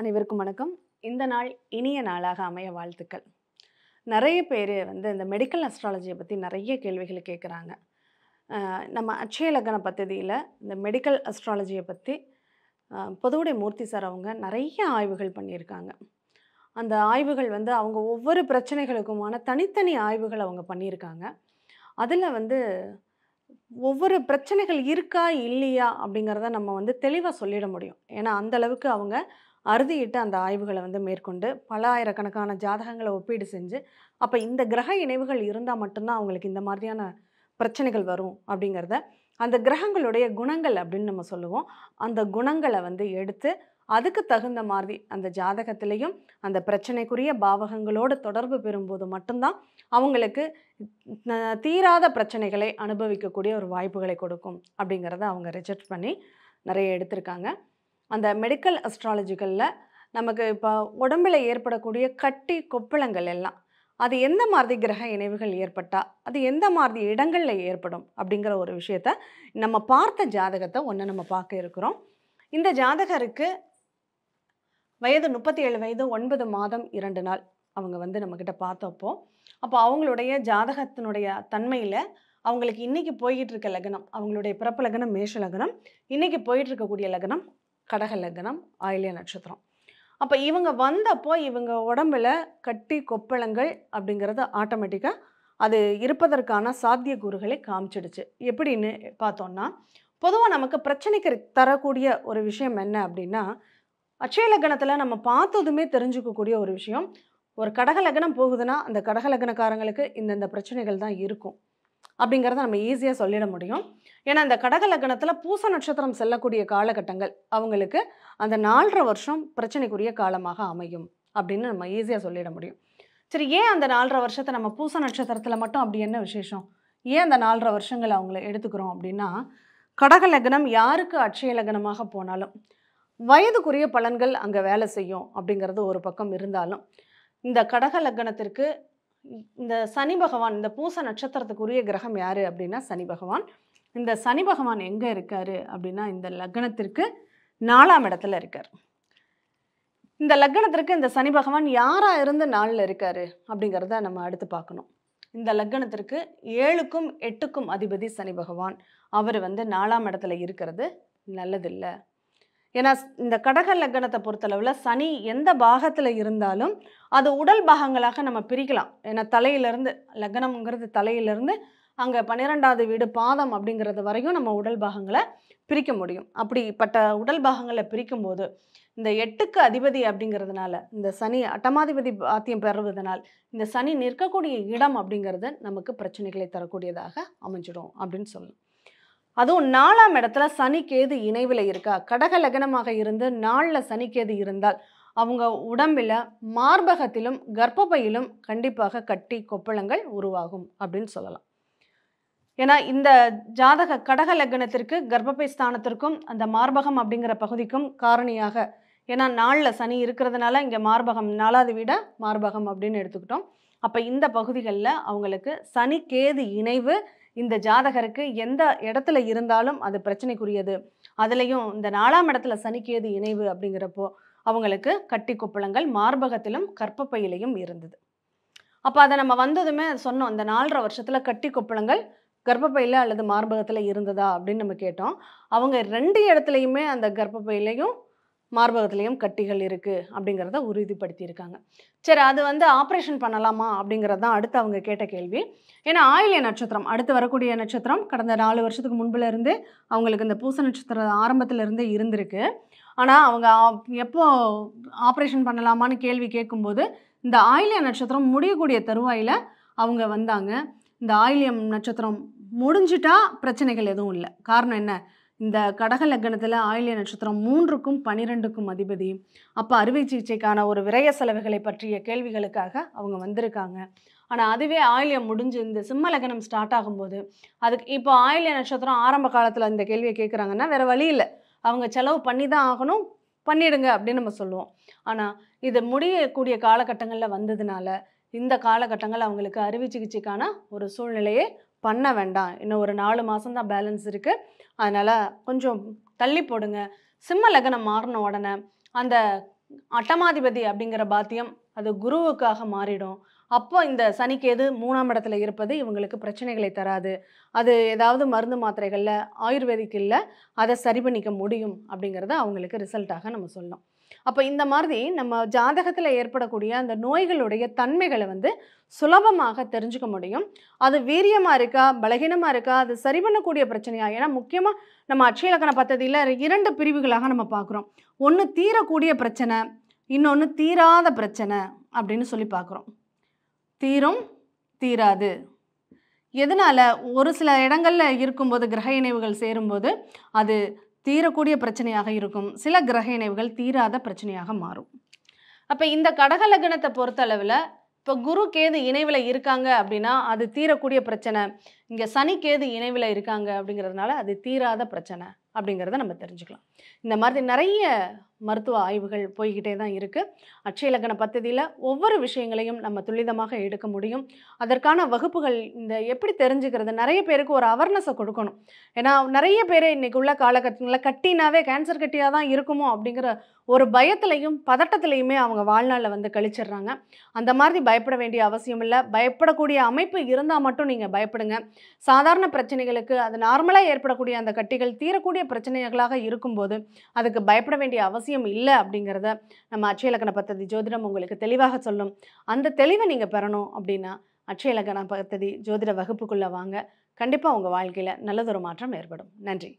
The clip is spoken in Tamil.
அனைவருக்கும் வணக்கம் இந்த நாள் இனிய நாளாக அமைய வாழ்த்துக்கள் நிறைய பேர் வந்து இந்த மெடிக்கல் அஸ்ட்ராலஜியை பற்றி நிறைய கேள்விகள் கேட்குறாங்க நம்ம அச்சய லக்கண பத்ததியில் இந்த மெடிக்கல் அஸ்ட்ராலஜியை பற்றி பொதுவுடைய மூர்த்தி சார் அவங்க நிறைய ஆய்வுகள் பண்ணியிருக்காங்க அந்த ஆய்வுகள் வந்து அவங்க ஒவ்வொரு பிரச்சனைகளுக்குமான தனித்தனி ஆய்வுகள் அவங்க பண்ணியிருக்காங்க அதில் வந்து ஒவ்வொரு பிரச்சனைகள் இருக்கா இல்லையா அப்படிங்கிறத நம்ம வந்து தெளிவாக சொல்லிட முடியும் ஏன்னா அந்தளவுக்கு அவங்க அறுதியிட்டு அந்த ஆய்வுகளை வந்து மேற்கொண்டு பல ஆயிரக்கணக்கான ஜாதகங்களை ஒப்பீடு செஞ்சு அப்போ இந்த கிரக இணைவுகள் இருந்தால் மட்டும்தான் அவங்களுக்கு இந்த மாதிரியான பிரச்சனைகள் வரும் அப்படிங்கிறத அந்த கிரகங்களுடைய குணங்கள் அப்படின்னு நம்ம சொல்லுவோம் அந்த குணங்களை வந்து எடுத்து அதுக்கு தகுந்த மாதிரி அந்த ஜாதகத்திலையும் அந்த பிரச்சனைக்குரிய பாவகங்களோடு தொடர்பு பெறும்போது மட்டும்தான் அவங்களுக்கு தீராத பிரச்சனைகளை அனுபவிக்கக்கூடிய ஒரு வாய்ப்புகளை கொடுக்கும் அப்படிங்கிறத அவங்க ரிஜெக்ட் பண்ணி நிறைய எடுத்திருக்காங்க அந்த மெடிக்கல் அஸ்ட்ராலஜிக்கலில் நமக்கு இப்போ உடம்பில் ஏற்படக்கூடிய கட்டி கொப்பளங்கள் எல்லாம் அது எந்த மாதிரி கிரக இணைவுகள் ஏற்பட்டால் அது எந்த மாதிரி இடங்களில் ஏற்படும் அப்படிங்கிற ஒரு விஷயத்த நம்ம பார்த்த ஜாதகத்தை ஒன்று நம்ம பார்க்க இருக்கிறோம் இந்த ஜாதகருக்கு வயது முப்பத்தி ஏழு வயது ஒன்பது மாதம் இரண்டு நாள் அவங்க வந்து நம்மக்கிட்ட பார்த்தப்போ அப்போ அவங்களுடைய ஜாதகத்தினுடைய தன்மையில் அவங்களுக்கு இன்றைக்கி போய்கிட்டு இருக்க லக்னம் அவங்களுடைய பிறப்பு லக்னம் மேஷ லக்னம் இன்றைக்கி போயிட்டு இருக்கக்கூடிய லக்னம் கடக லக்னம் ஆயிலிய நட்சத்திரம் அப்போ இவங்க வந்தப்போ இவங்க உடம்புல கட்டி கொப்பளங்கள் அப்படிங்கிறது ஆட்டோமேட்டிக்காக அது இருப்பதற்கான கூறுகளை காமிச்சிடுச்சு எப்படின்னு பார்த்தோம்னா பொதுவாக நமக்கு பிரச்சனைக்கு தரக்கூடிய ஒரு விஷயம் என்ன அப்படின்னா அச்சயலக்கணத்தில் நம்ம பார்த்ததுமே தெரிஞ்சுக்கக்கூடிய ஒரு விஷயம் ஒரு கடகலக்கணம் போகுதுன்னா அந்த கடகலக்கணக்காரங்களுக்கு இந்தந்த பிரச்சனைகள் தான் இருக்கும் அப்படிங்கிறத நம்ம ஈஸியாக சொல்லிட முடியும் ஏன்னா இந்த கடக லக்னத்தில் பூச நட்சத்திரம் செல்லக்கூடிய காலகட்டங்கள் அவங்களுக்கு அந்த நாலரை வருஷம் பிரச்சனைக்குரிய காலமாக அமையும் அப்படின்னு நம்ம ஈஸியாக சொல்லிட முடியும் சரி ஏன் அந்த நாலரை வருஷத்தை நம்ம பூச நட்சத்திரத்தில் மட்டும் அப்படி என்ன விசேஷம் ஏன் அந்த நாலரை வருஷங்கள் அவங்கள எடுத்துக்கிறோம் அப்படின்னா கடக லக்னம் யாருக்கு அட்சய லக்னமாக போனாலும் வயதுக்குரிய பலன்கள் அங்கே வேலை செய்யும் அப்படிங்கிறது ஒரு பக்கம் இருந்தாலும் இந்த கடக லக்னத்திற்கு இந்த சனி பகவான் இந்த பூச நட்சத்திரத்துக்குரிய கிரகம் யார் அப்படின்னா சனி பகவான் இந்த சனி பகவான் எங்கே இருக்கார் அப்படின்னா இந்த லக்னத்திற்கு நாலாம் இடத்துல இருக்கார் இந்த லக்னத்திற்கு இந்த சனி பகவான் யாராக இருந்து நாளில் இருக்கார் அப்படிங்கிறத நம்ம அடுத்து பார்க்கணும் இந்த லக்னத்திற்கு ஏழுக்கும் எட்டுக்கும் அதிபதி சனி பகவான் அவர் வந்து நாலாம் இடத்துல இருக்கிறது நல்லதில்லை ஏன்னா இந்த கடக லக்னத்தை பொறுத்தளவில் சனி எந்த பாகத்தில் இருந்தாலும் அது உடல் பாகங்களாக நம்ம பிரிக்கலாம் ஏன்னா தலையிலேருந்து லக்னம்ங்கிறது தலையிலேருந்து அங்கே பன்னிரெண்டாவது வீடு பாதம் அப்படிங்கிறது வரையும் நம்ம உடல் பாகங்களை பிரிக்க முடியும் அப்படிப்பட்ட உடல் பாகங்களை பிரிக்கும்போது இந்த எட்டுக்கு அதிபதி அப்படிங்கிறதுனால இந்த சனி அட்டமாதிபதி பாத்தியம் பெறுவதனால் இந்த சனி நிற்கக்கூடிய இடம் அப்படிங்கிறது நமக்கு பிரச்சனைகளை தரக்கூடியதாக அமைஞ்சிடும் அப்படின்னு சொல்லணும் அதுவும் நாலாம் இடத்துல சனிக்கேது இணைவில் இருக்கா கடக லக்னமாக இருந்து நாளில் சனிக்கேது இருந்தால் அவங்க உடம்பில் மார்பகத்திலும் கர்ப்பப்பையிலும் கண்டிப்பாக கட்டி கொப்பளங்கள் உருவாகும் அப்படின்னு சொல்லலாம் ஏன்னா இந்த ஜாதக கடக லக்னத்திற்கு கர்ப்பப்பை ஸ்தானத்திற்கும் அந்த மார்பகம் அப்படிங்கிற பகுதிக்கும் காரணியாக ஏன்னா நாளில் சனி இருக்கிறதுனால இங்கே மார்பகம் நாலாவது வீட மார்பகம் அப்படின்னு எடுத்துக்கிட்டோம் அப்போ இந்த பகுதிகளில் அவங்களுக்கு சனி கேது இணைவு இந்த ஜாதகருக்கு எந்த இடத்துல இருந்தாலும் அது பிரச்சனைக்குரியது அதுலேயும் இந்த நாலாம் இடத்துல சனிக்கேது இணைவு அப்படிங்கிறப்போ அவங்களுக்கு கட்டி குப்பளங்கள் மார்பகத்திலும் கற்பப்பையிலையும் இருந்தது அப்போ அதை நம்ம வந்ததுமே சொன்னோம் இந்த நாலரை வருஷத்தில் கட்டி கொப்பளங்கள் கர்ப்பப்பையில் அல்லது மார்பகத்தில் இருந்ததா அப்படின்னு நம்ம கேட்டோம் அவங்க ரெண்டு இடத்துலையுமே அந்த கர்ப்பப்பையிலையும் மார்பகத்துலேயும் கட்டிகள் இருக்குது அப்படிங்கிறத உறுதிப்படுத்தியிருக்காங்க சரி அது வந்து ஆப்ரேஷன் பண்ணலாமா அப்படிங்கிறது தான் அடுத்து அவங்க கேட்ட கேள்வி ஏன்னா ஆயிலிய நட்சத்திரம் அடுத்து வரக்கூடிய நட்சத்திரம் கடந்த நாலு வருஷத்துக்கு முன்பிலிருந்து அவங்களுக்கு இந்த பூச நட்சத்திரம் ஆரம்பத்திலிருந்தே இருந்திருக்கு ஆனால் அவங்க எப்போ ஆப்ரேஷன் பண்ணலாமான்னு கேள்வி கேட்கும்போது இந்த ஆயிலிய நட்சத்திரம் முடியக்கூடிய தருவாயில் அவங்க வந்தாங்க இந்த ஆயிலியம் நட்சத்திரம் முடிஞ்சிட்டா பிரச்சனைகள் எதுவும் இல்லை காரணம் என்ன இந்த கடக லக்னத்தில் ஆயிலிய நட்சத்திரம் மூன்றுக்கும் பனிரெண்டுக்கும் அதிபதி அப்போ அறுவை சிகிச்சைக்கான ஒரு விரய செலவுகளை பற்றிய கேள்விகளுக்காக அவங்க வந்திருக்காங்க ஆனால் அதுவே ஆயிலியம் முடிஞ்சு இந்த சிம்ம லக்னம் ஸ்டார்ட் ஆகும்போது அதுக்கு இப்போ ஆயிலிய நட்சத்திரம் ஆரம்ப காலத்தில் இந்த கேள்வியை கேட்குறாங்கன்னா வேறு வழி இல்லை அவங்க செலவு பண்ணி தான் ஆகணும் பண்ணிடுங்க அப்படின்னு நம்ம சொல்லுவோம் ஆனால் இது முடியக்கூடிய காலகட்டங்களில் வந்ததுனால இந்த காலகட்டங்கள் அவங்களுக்கு அறுவை சிகிச்சைக்கான ஒரு சூழ்நிலையை பண்ண வேண்டாம் இன்னும் ஒரு நாலு மாதம் தான் பேலன்ஸ் இருக்குது அதனால் கொஞ்சம் தள்ளி போடுங்க சிம்ம லக்னம் மாறின உடனே அந்த அட்டமாதிபதி அப்படிங்கிற பாத்தியம் அது குருவுக்காக மாறிடும் அப்போ இந்த சனிக்கேது மூணாம் இடத்துல இருப்பது இவங்களுக்கு பிரச்சனைகளை தராது அது ஏதாவது மருந்து மாத்திரைகளில் ஆயுர்வேதிக் இல்லை அதை சரி பண்ணிக்க முடியும் அப்படிங்கிறத அவங்களுக்கு ரிசல்ட்டாக நம்ம சொல்லணும் அப்போ இந்த மாதிரி நம்ம ஜாதகத்தில் ஏற்படக்கூடிய அந்த நோய்களுடைய தன்மைகளை வந்து சுலபமாக தெரிஞ்சுக்க முடியும் அது வீரியமாக இருக்கா பலகீனமாக இருக்கா அது சரி பண்ணக்கூடிய பிரச்சனையாக ஏன்னா முக்கியமாக நம்ம அட்சயலக்கண பத்ததியில் இரண்டு பிரிவுகளாக நம்ம பார்க்குறோம் ஒன்று தீரக்கூடிய பிரச்சனை இன்னொன்று தீராத பிரச்சனை அப்படின்னு சொல்லி பார்க்குறோம் தீரும் தீராது எதனால் ஒரு சில இடங்களில் இருக்கும்போது கிரக இணைவுகள் சேரும்போது அது தீரக்கூடிய பிரச்சனையாக இருக்கும் சில கிரக இணைவுகள் தீராத பிரச்சனையாக மாறும் அப்போ இந்த கடக லக்னத்தை பொறுத்தளவில் இப்போ குரு கேது இணைவில் இருக்காங்க அப்படின்னா அது தீரக்கூடிய பிரச்சனை இங்கே சனி கேது இணைவில் இருக்காங்க அப்படிங்கிறதுனால அது தீராத பிரச்சனை அப்படிங்கிறத நம்ம தெரிஞ்சுக்கலாம் இந்த மாதிரி நிறைய மருத்துவ ஆய்வுகள் போய்கிட்டே தான் இருக்குது அட்சயலக்கண பத்ததியில் ஒவ்வொரு விஷயங்களையும் நம்ம துல்லிதமாக எடுக்க முடியும் அதற்கான வகுப்புகள் இந்த எப்படி தெரிஞ்சுக்கிறது நிறைய பேருக்கு ஒரு அவர்னஸை கொடுக்கணும் ஏன்னா நிறைய பேர் இன்றைக்கு உள்ள காலகட்டங்களில் கட்டினாவே கேன்சர் கட்டியாக தான் இருக்குமோ அப்படிங்கிற ஒரு பயத்துலையும் பதட்டத்துலையுமே அவங்க வாழ்நாளில் வந்து கழிச்சிடுறாங்க அந்த மாதிரி பயப்பட வேண்டிய அவசியம் இல்லை பயப்படக்கூடிய அமைப்பு இருந்தால் மட்டும் நீங்கள் பயப்படுங்க சாதாரண பிரச்சனைகளுக்கு அது நார்மலாக ஏற்படக்கூடிய அந்த கட்டிகள் தீரக்கூடிய பிரச்சனைகளாக இருக்கும்போது அதுக்கு பயப்பட வேண்டிய அவசியம் அவசியம் இல்லை அப்படிங்கிறத நம்ம லக்கண பத்ததி ஜோதிடம் உங்களுக்கு தெளிவாக சொல்லும் அந்த தெளிவை நீங்கள் பெறணும் அப்படின்னா லக்கண பத்ததி ஜோதிட வகுப்புக்குள்ளே வாங்க கண்டிப்பாக உங்கள் வாழ்க்கையில் நல்லதொரு மாற்றம் ஏற்படும் நன்றி